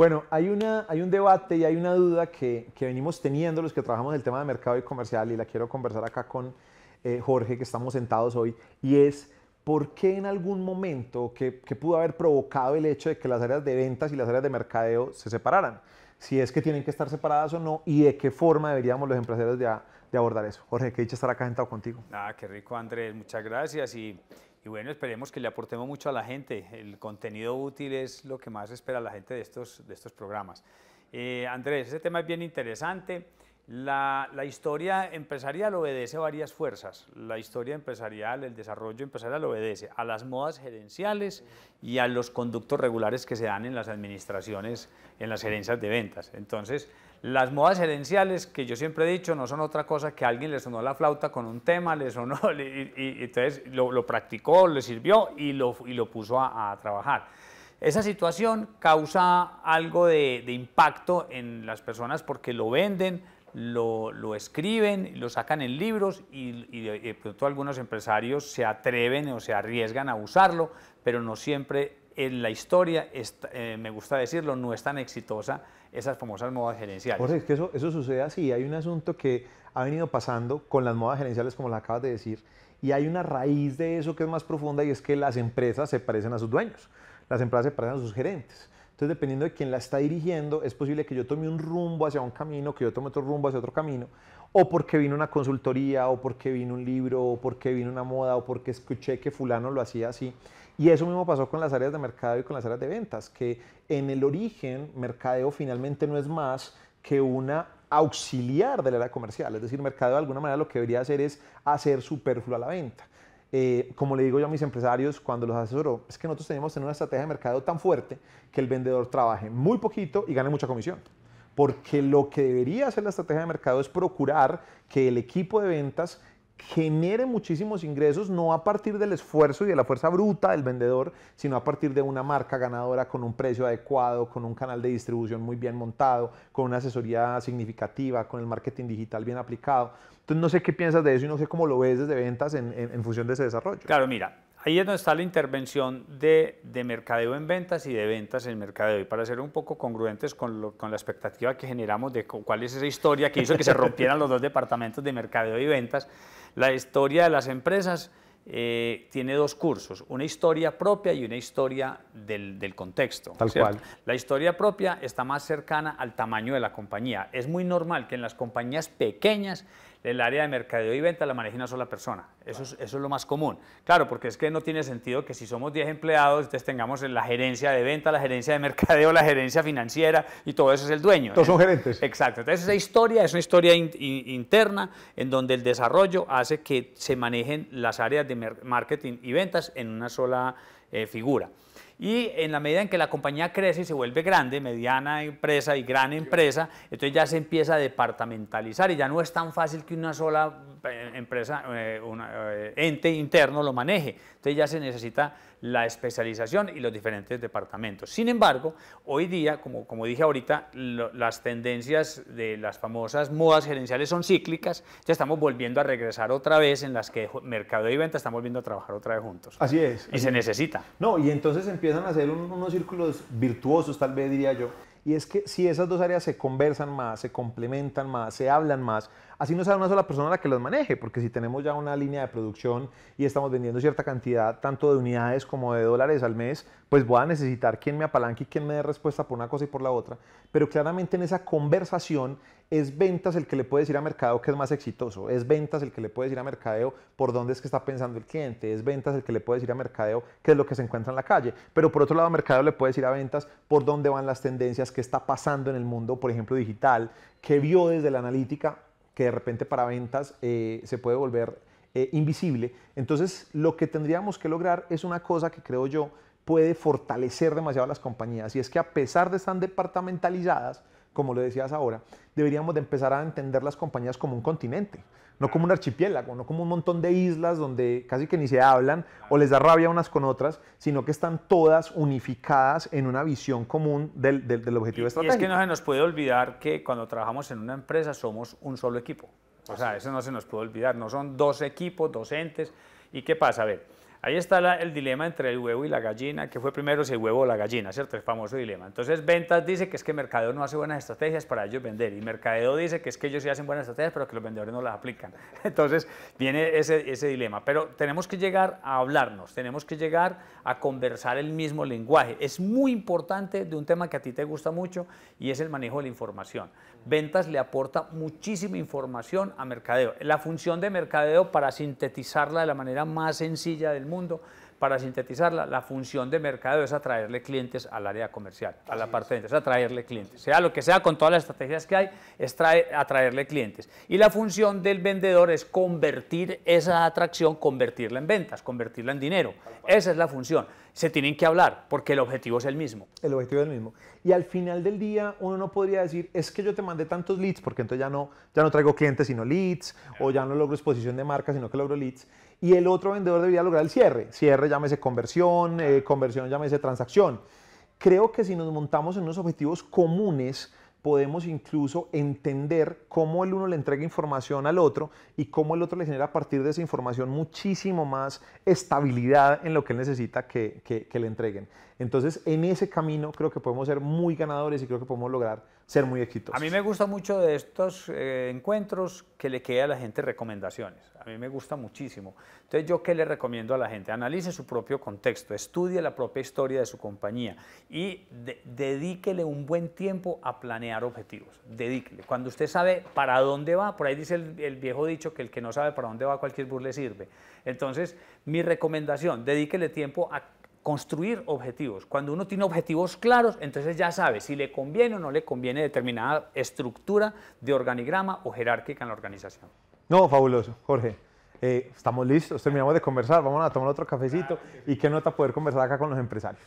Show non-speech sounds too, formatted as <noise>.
Bueno, hay, una, hay un debate y hay una duda que, venimos teniendo los que trabajamos el tema de mercado y comercial y la quiero conversar acá con eh, Jorge, que estamos sentados hoy, y es por qué en algún momento que, pudo haber provocado el hecho de que las áreas de ventas y las áreas de mercadeo se separaran, si es que tienen que estar separadas o no y de qué forma deberíamos los empresarios de, de abordar eso. Jorge, qué dicha estar acá sentado contigo. Ah, qué rico Andrés, muchas gracias y y bueno, esperemos que le aportemos mucho a la gente. El contenido útil es lo que más espera la gente de estos, de estos programas. Eh, Andrés, ese tema es bien interesante. La, historia empresarial obedece a varias fuerzas. La historia empresarial, el desarrollo empresarial obedece a las modas gerenciales y a los conductos regulares que se dan en las administraciones, en las gerencias de ventas. Entonces, las modas gerenciales, que yo siempre he dicho, no son otra cosa que alguien le sonó la flauta con un tema, le sonó, <laughs> y, entonces lo, practicó, le sirvió y lo, y lo puso a, trabajar. Esa situación causa algo de, de impacto en las personas porque lo venden, lo, escriben, lo sacan en libros y, de, eh, pronto pues, algunos empresarios se atreven o se arriesgan a usarlo, pero no siempre en la historia, eh, me gusta decirlo, no es tan exitosa esas famosas modas gerenciales. Jorge, es que eso, eso sucede así. Hay un asunto que ha venido pasando con las modas gerenciales, como lo acabas de decir, y hay una raíz de eso que es más profunda y es que las empresas se parecen a sus dueños, las empresas se parecen a sus gerentes. Entonces, dependiendo de quién la está dirigiendo, es posible que yo tome un rumbo hacia un camino, que yo tome otro rumbo hacia otro camino, o porque vino una consultoría, o porque vino un libro, o porque vino una moda, o porque escuché que fulano lo hacía así. Y eso mismo pasó con las áreas de mercado y con las áreas de ventas, que en el origen, mercadeo finalmente no es más que una auxiliar de la área comercial. Es decir, mercadeo de alguna manera lo que debería hacer es hacer superflua la venta. Eh, como le digo yo a mis empresarios cuando los asesoro, es que nosotros tenemos tener una estrategia de mercado tan fuerte que el vendedor trabaje muy poquito y gane mucha comisión. Porque lo que debería hacer la estrategia de mercado es procurar que el equipo de ventas genere muchísimos ingresos, no a partir del esfuerzo y de la fuerza bruta del vendedor, sino a partir de una marca ganadora con un precio adecuado, con un canal de distribución muy bien montado, con una asesoría significativa, con el marketing digital bien aplicado. Entonces no sé qué piensas de eso y no sé cómo lo ves desde ventas en, función de ese desarrollo. Claro, mira, ahí es donde está la intervención de, de, mercadeo en ventas y de ventas en mercadeo. Y para ser un poco congruentes con, con la expectativa que generamos de cuál es esa historia que hizo que se rompieran los dos departamentos de mercadeo y ventas, la historia de las empresas eh, tiene dos cursos, una historia propia y una historia del, contexto. Tal cual. La historia propia está más cercana al tamaño de la compañía. Es muy normal que en las compañías pequeñas el área de mercadeo y venta la maneje una sola persona. Eso es, eso es lo más común. Claro, porque es que no tiene sentido que si somos 10 empleados, entonces tengamos la gerencia de venta, la gerencia de mercadeo, la gerencia financiera y todo eso es el dueño. Todos son gerentes. Exacto. Entonces esa historia es una historia interna en donde el desarrollo hace que se manejen las áreas de marketing y ventas en una sola eh, figura. Y en la medida en que la compañía crece y se vuelve grande, mediana empresa y gran empresa, entonces ya se empieza a departamentalizar y ya no es tan fácil que una sola Em, empresa, eh, un eh, ente interno lo maneje. Entonces ya se necesita la especialización y los diferentes departamentos. Sin embargo, hoy día, como, como dije ahorita, las tendencias de las famosas modas gerenciales son cíclicas, ya estamos volviendo a regresar otra vez en las que mercado y venta estamos volviendo a trabajar otra vez juntos. Así es. Y se necesita. No, y entonces empiezan a hacer unos círculos virtuosos, tal vez diría yo. Y es que si esas dos áreas se conversan más, se complementan más, se hablan más, así no será una sola persona la que los maneje, porque si tenemos ya una línea de producción y estamos vendiendo cierta cantidad, tanto de unidades como de dólares al mes, pues voy a necesitar quien me apalanque y quien me dé respuesta por una cosa y por la otra. Pero claramente en esa conversación es ventas el que le puede decir a mercado que es más exitoso, es ventas el que le puede decir a mercadeo por dónde es que está pensando el cliente, es ventas el que le puede decir a mercadeo qué es lo que se encuentra en la calle, pero por otro lado mercadeo le puede decir a ventas por dónde van las tendencias, qué está pasando en el mundo, por ejemplo, digital, qué vio desde la analítica que de repente para ventas eh, se puede volver eh, invisible. Entonces, lo que tendríamos que lograr es una cosa que creo yo puede fortalecer demasiado a las compañías, y es que a pesar de estar departamentalizadas, como lo decías ahora, deberíamos de empezar a entender las compañías como un continente, no como un archipiélago, no como un montón de islas donde casi que ni se hablan o les da rabia unas con otras, sino que están todas unificadas en una visión común del, objetivo estratégico. Y es que no se nos puede olvidar que cuando trabajamos en una empresa somos un solo equipo. O sea, eso no se nos puede olvidar, no son dos equipos, dos entes. ¿Y qué pasa? A ver, Ahí está el dilema entre el huevo y la gallina, que fue primero si el huevo o la gallina, ¿cierto? El famoso dilema. Entonces, Ventas dice que es que Mercadeo no hace buenas estrategias para ellos vender, y Mercadeo dice que es que ellos sí hacen buenas estrategias, pero que los vendedores no las aplican. <laughs> Entonces, viene ese, dilema. Pero tenemos que llegar a hablarnos, tenemos que llegar a conversar el mismo lenguaje. Es muy importante de un tema que a ti te gusta mucho y es el manejo de la información. Ventas le aporta muchísima información a Mercadeo. La función de Mercadeo para sintetizarla de la manera más sencilla del mundo mundo, para sintetizarla, la función de mercado es atraerle clientes al área comercial, a la parte es. de es atraerle clientes. Sea lo que sea, con todas las estrategias que hay, es atraerle clientes. Y la función del vendedor es convertir esa atracción, convertirla en ventas, convertirla en dinero. Esa es la función. Se tienen que hablar porque el objetivo es el mismo. El objetivo es el mismo. Y al final del día uno no podría decir, es que yo te mandé tantos leads porque entonces ya no, ya no traigo clientes sino leads, o ya no logro exposición de marca sino que logro leads. Y el otro vendedor debería lograr el cierre. Cierre llámese conversión, eh, conversión llámese transacción. Creo que si nos montamos en unos objetivos comunes, podemos incluso entender cómo el uno le entrega información al otro y cómo el otro le genera a partir de esa información muchísimo más estabilidad en lo que él necesita que le entreguen. Entonces, en ese camino creo que podemos ser muy ganadores y creo que podemos lograr ser muy exitosos. A mí me gusta mucho de estos eh, encuentros que le quede a la gente recomendaciones. A mí me gusta muchísimo. Entonces, ¿yo qué le recomiendo a la gente? Analice su propio contexto, estudie la propia historia de su compañía y dedíquele un buen tiempo a planear objetivos. Dedíquele. Cuando usted sabe para dónde va, por ahí dice el, viejo dicho que el que no sabe para dónde va, cualquier burle sirve. Entonces, mi recomendación, dedíquele tiempo a construir objetivos. Cuando uno tiene objetivos claros, entonces ya sabe si le conviene o no le conviene determinada estructura de organigrama o jerárquica en la organización. No, fabuloso, Jorge. Eh, estamos listos, terminamos de conversar, vamos a tomar otro cafecito y qué nota poder conversar acá con los empresarios.